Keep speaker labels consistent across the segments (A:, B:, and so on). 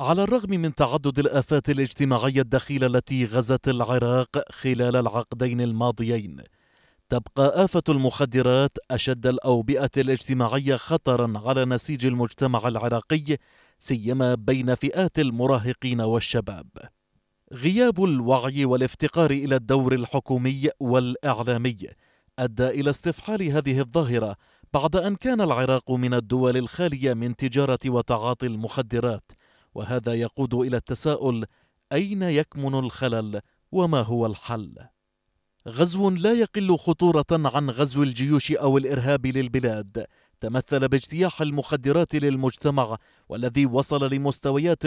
A: على الرغم من تعدد الآفات الاجتماعية الدخيلة التي غزت العراق خلال العقدين الماضيين تبقى آفة المخدرات أشد الأوبئة الاجتماعية خطرا على نسيج المجتمع العراقي سيما بين فئات المراهقين والشباب غياب الوعي والافتقار إلى الدور الحكومي والإعلامي أدى إلى استفحال هذه الظاهرة بعد أن كان العراق من الدول الخالية من تجارة وتعاطي المخدرات وهذا يقود الى التساؤل اين يكمن الخلل وما هو الحل غزو لا يقل خطوره عن غزو الجيوش او الارهاب للبلاد تمثل باجتياح المخدرات للمجتمع والذي وصل لمستويات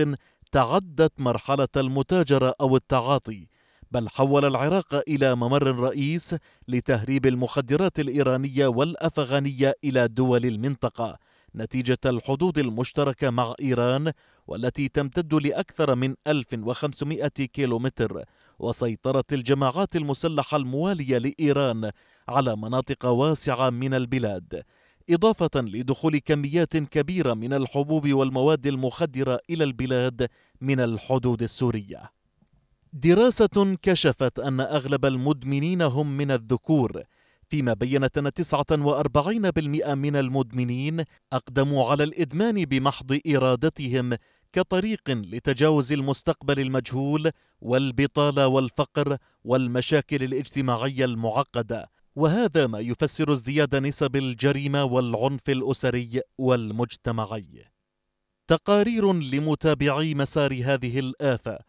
A: تعدت مرحله المتاجره او التعاطي بل حول العراق الى ممر رئيس لتهريب المخدرات الايرانيه والافغانيه الى دول المنطقه نتيجة الحدود المشتركة مع إيران والتي تمتد لأكثر من 1500 كيلومتر وسيطرة الجماعات المسلحة الموالية لإيران على مناطق واسعة من البلاد إضافة لدخول كميات كبيرة من الحبوب والمواد المخدرة إلى البلاد من الحدود السورية دراسة كشفت أن أغلب المدمنين هم من الذكور فيما بينت أن 49% من المدمنين أقدموا على الإدمان بمحض إرادتهم كطريق لتجاوز المستقبل المجهول والبطالة والفقر والمشاكل الاجتماعية المعقدة وهذا ما يفسر ازدياد نسب الجريمة والعنف الأسري والمجتمعي تقارير لمتابعي مسار هذه الآفة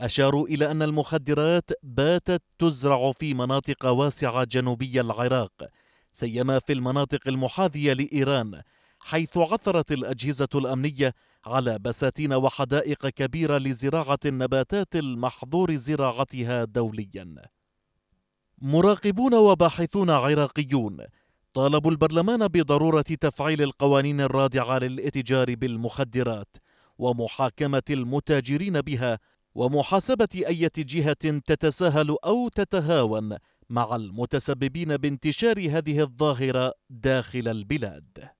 A: أشاروا إلى أن المخدرات باتت تزرع في مناطق واسعة جنوبي العراق سيما في المناطق المحاذية لإيران حيث عثرت الأجهزة الأمنية على بساتين وحدائق كبيرة لزراعة النباتات المحظور زراعتها دوليا مراقبون وباحثون عراقيون طالبوا البرلمان بضرورة تفعيل القوانين الرادعة للاتجار بالمخدرات ومحاكمة المتاجرين بها ومحاسبة أي جهة تتساهل أو تتهاون مع المتسببين بانتشار هذه الظاهرة داخل البلاد